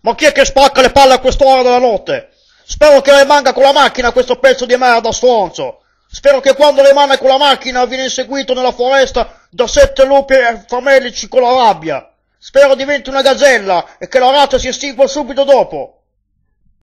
Ma chi è che spacca le palle a quest'ora della notte? Spero che rimanga con la macchina questo pezzo di merda stronzo. Spero che quando rimane con la macchina viene inseguito nella foresta da sette lupi famelici con la rabbia. Spero diventi una gazzella e che la razza si estingua subito dopo.